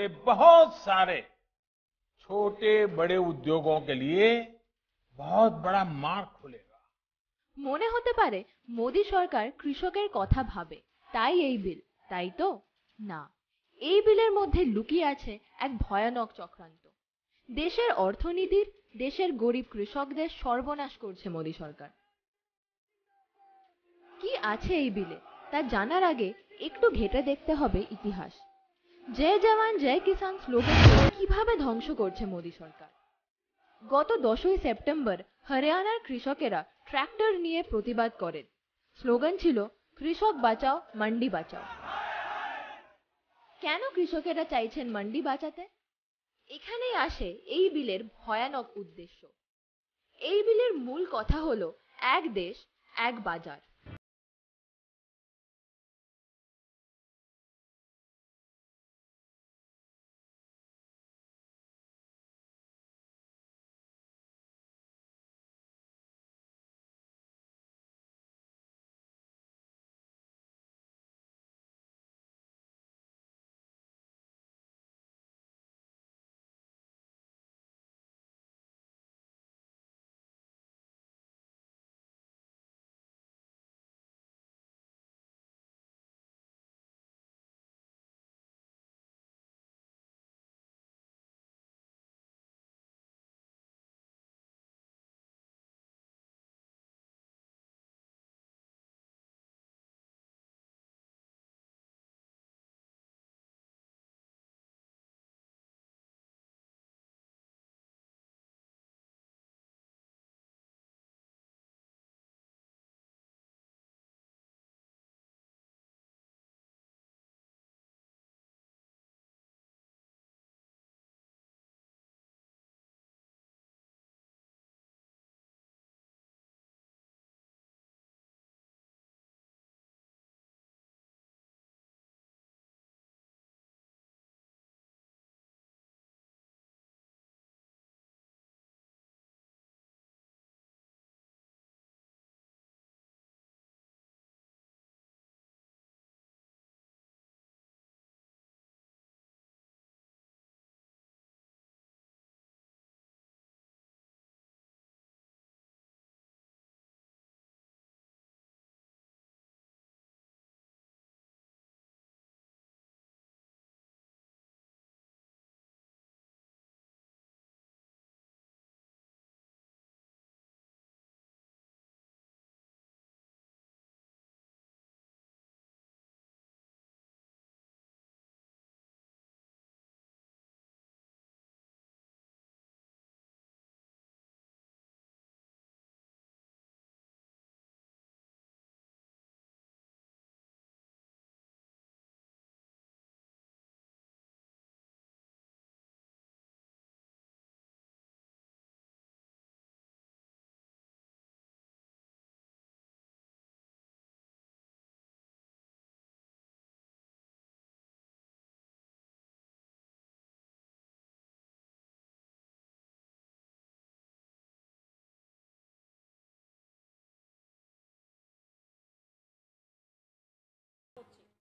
ये बहुत सारे छोटे बड़े उद्योगों के लिए बहुत बड़ा मार्ग खुलेगा মনে হতে পারে মোদি সরকার কৃষকের কথা ভাবে তাই এই বিল তাই তো এই বিলের মধ্যে লুকিয়ে আছে এক ভয়ানক চক্রান্ত দেশের অর্থনীতির দেশের গরিব কৃষকদের সর্বনাশ করছে মোদি সরকার কি আছে এই বিলে তা জানার আগে একটু ঘেটে দেখতে হবে ইতিহাস জয় জওয়ান জয় কিষান স্লোগান কিভাবে ধ্বংস করছে মোদী সরকার গত দশই সেপ্টেম্বর হরিয়ানার কৃষকেরা ট্র্যাক্টর নিয়ে প্রতিবাদ করেন স্লোগান ছিল কৃষক বাঁচাও মান্ডি বাঁচাও কেন কৃষকেরা চাইছেন মান্ডি বাঁচাতে এখানেই আসে এই বিলের ভয়ানক উদ্দেশ্য এই বিলের মূল কথা হলো এক দেশ এক বাজার